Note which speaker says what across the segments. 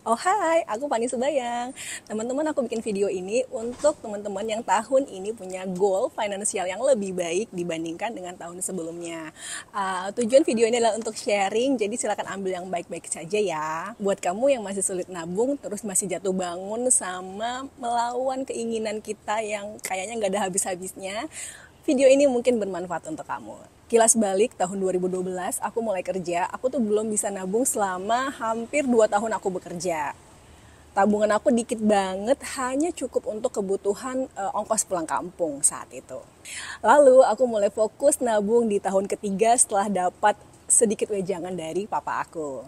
Speaker 1: Oh hai, aku Fani Subayang. Teman-teman aku bikin video ini untuk teman-teman yang tahun ini punya goal finansial yang lebih baik dibandingkan dengan tahun sebelumnya. Uh, tujuan video ini adalah untuk sharing, jadi silahkan ambil yang baik-baik saja ya. Buat kamu yang masih sulit nabung, terus masih jatuh bangun sama melawan keinginan kita yang kayaknya nggak ada habis-habisnya, video ini mungkin bermanfaat untuk kamu kilas balik tahun 2012 aku mulai kerja, aku tuh belum bisa nabung selama hampir 2 tahun aku bekerja. Tabungan aku dikit banget, hanya cukup untuk kebutuhan e, ongkos pulang kampung saat itu. Lalu aku mulai fokus nabung di tahun ketiga setelah dapat sedikit wejangan dari papa aku.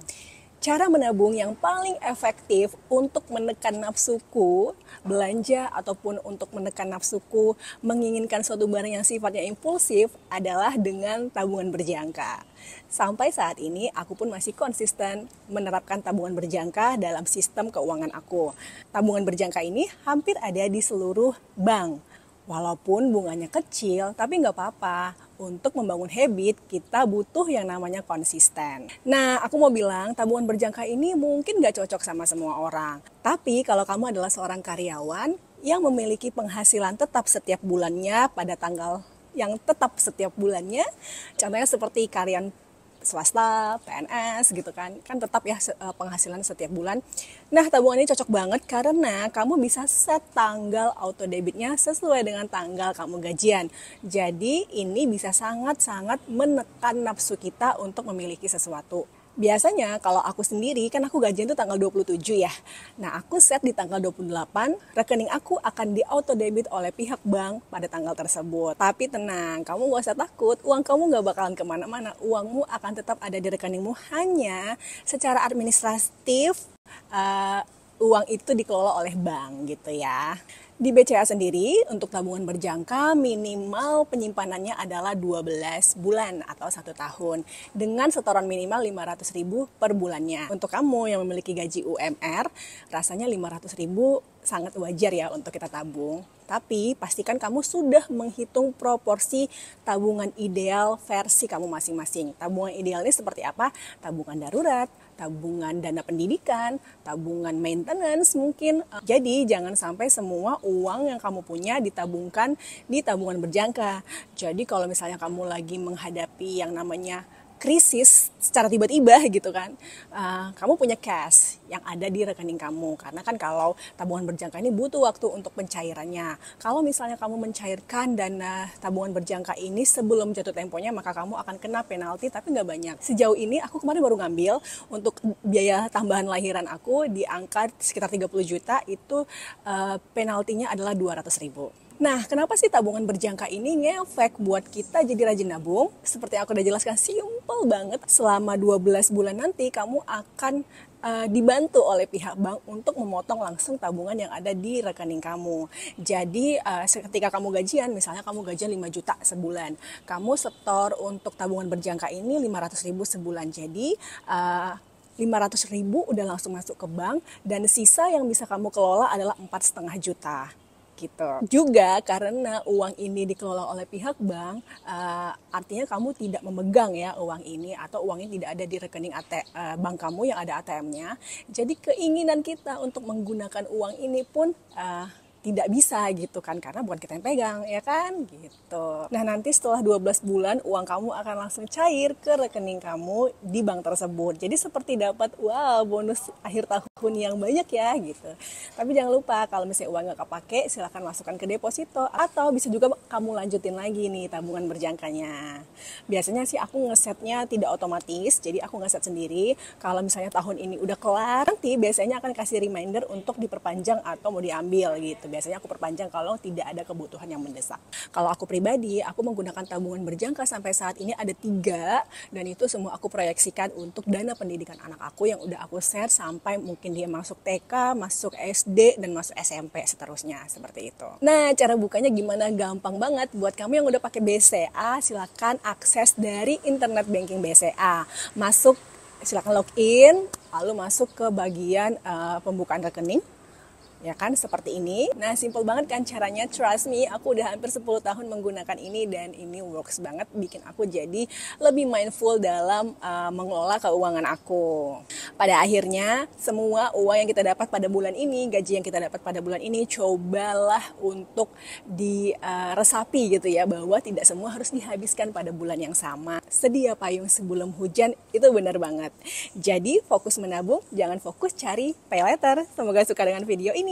Speaker 1: Cara menabung yang paling efektif untuk menekan nafsuku belanja ataupun untuk menekan nafsuku menginginkan suatu barang yang sifatnya impulsif adalah dengan tabungan berjangka. Sampai saat ini aku pun masih konsisten menerapkan tabungan berjangka dalam sistem keuangan aku. Tabungan berjangka ini hampir ada di seluruh bank. Walaupun bunganya kecil, tapi nggak apa-apa untuk membangun habit, kita butuh yang namanya konsisten. Nah, aku mau bilang tabungan berjangka ini mungkin nggak cocok sama semua orang. Tapi kalau kamu adalah seorang karyawan yang memiliki penghasilan tetap setiap bulannya pada tanggal yang tetap setiap bulannya, contohnya seperti kalian swasta, PNS gitu kan. Kan tetap ya eh, penghasilan setiap bulan. Nah, tabungan ini cocok banget karena kamu bisa set tanggal auto debitnya sesuai dengan tanggal kamu gajian. Jadi, ini bisa sangat-sangat menekan nafsu kita untuk memiliki sesuatu biasanya kalau aku sendiri kan aku gajian itu tanggal 27 ya. Nah, aku set di tanggal 28 rekening aku akan di auto debit oleh pihak bank pada tanggal tersebut. Tapi tenang, kamu gak usah takut, uang kamu gak bakalan kemana-mana. Uangmu akan tetap ada di rekeningmu hanya secara administratif uh, uang itu dikelola oleh bank gitu ya. Di BCA sendiri, untuk tabungan berjangka minimal penyimpanannya adalah 12 bulan atau satu tahun dengan setoran minimal 500 ribu per bulannya. Untuk kamu yang memiliki gaji UMR, rasanya 500 ribu sangat wajar ya untuk kita tabung. Tapi pastikan kamu sudah menghitung proporsi tabungan ideal versi kamu masing-masing. Tabungan ideal ini seperti apa? Tabungan darurat, tabungan dana pendidikan, tabungan maintenance mungkin. Jadi jangan sampai semua uang yang kamu punya ditabungkan di tabungan berjangka. Jadi kalau misalnya kamu lagi menghadapi yang namanya krisis secara tiba-tiba gitu kan, uh, kamu punya cash yang ada di rekening kamu. Karena kan kalau tabungan berjangka ini butuh waktu untuk pencairannya. Kalau misalnya kamu mencairkan dana tabungan berjangka ini sebelum jatuh temponya, maka kamu akan kena penalti tapi nggak banyak. Sejauh ini aku kemarin baru ngambil untuk biaya tambahan lahiran aku di angka sekitar 30 juta itu uh, penaltinya adalah 200 ribu. Nah, kenapa sih tabungan berjangka ini ngefek buat kita jadi rajin nabung? Seperti aku udah jelaskan, simple banget. Selama 12 bulan nanti, kamu akan uh, dibantu oleh pihak bank untuk memotong langsung tabungan yang ada di rekening kamu. Jadi uh, eh, ketika kamu gajian, misalnya kamu gajian 5 juta sebulan, kamu setor untuk tabungan berjangka ini 500 ribu sebulan. Jadi uh, eh, 500 ribu udah langsung masuk ke bank dan sisa yang bisa kamu kelola adalah 4,5 juta gitu. Juga karena uang ini dikelola oleh pihak bank, uh, artinya kamu tidak memegang ya uang ini atau uangnya tidak ada di rekening AT, uh, eh, bank kamu yang ada ATM-nya. Jadi keinginan kita untuk menggunakan uang ini pun uh, tidak bisa gitu kan karena bukan kita yang pegang ya kan gitu nah nanti setelah 12 bulan uang kamu akan langsung cair ke rekening kamu di bank tersebut jadi seperti dapat wow bonus akhir tahun yang banyak ya gitu tapi jangan lupa kalau misalnya uang nggak kepake silahkan masukkan ke deposito atau bisa juga kamu lanjutin lagi nih tabungan berjangkanya biasanya sih aku ngesetnya tidak otomatis jadi aku ngeset sendiri kalau misalnya tahun ini udah kelar nanti biasanya akan kasih reminder untuk diperpanjang atau mau diambil gitu biasanya aku perpanjang kalau tidak ada kebutuhan yang mendesak. Kalau aku pribadi, aku menggunakan tabungan berjangka sampai saat ini ada tiga dan itu semua aku proyeksikan untuk dana pendidikan anak aku yang udah aku share sampai mungkin dia masuk TK, masuk SD, dan masuk SMP seterusnya seperti itu. Nah, cara bukanya gimana? Gampang banget buat kamu yang udah pakai BCA, silahkan akses dari internet banking BCA. Masuk silakan login, lalu masuk ke bagian uh, pembukaan rekening ya kan seperti ini. Nah, simple banget kan caranya. Trust me, aku udah hampir 10 tahun menggunakan ini dan ini works banget bikin aku jadi lebih mindful dalam uh, mengelola keuangan aku. Pada akhirnya, semua uang yang kita dapat pada bulan ini, gaji yang kita dapat pada bulan ini cobalah untuk diresapi uh, gitu ya bahwa tidak semua harus dihabiskan pada bulan yang sama. Sedia payung sebelum hujan itu benar banget. Jadi, fokus menabung, jangan fokus cari pay later. Semoga suka dengan video ini.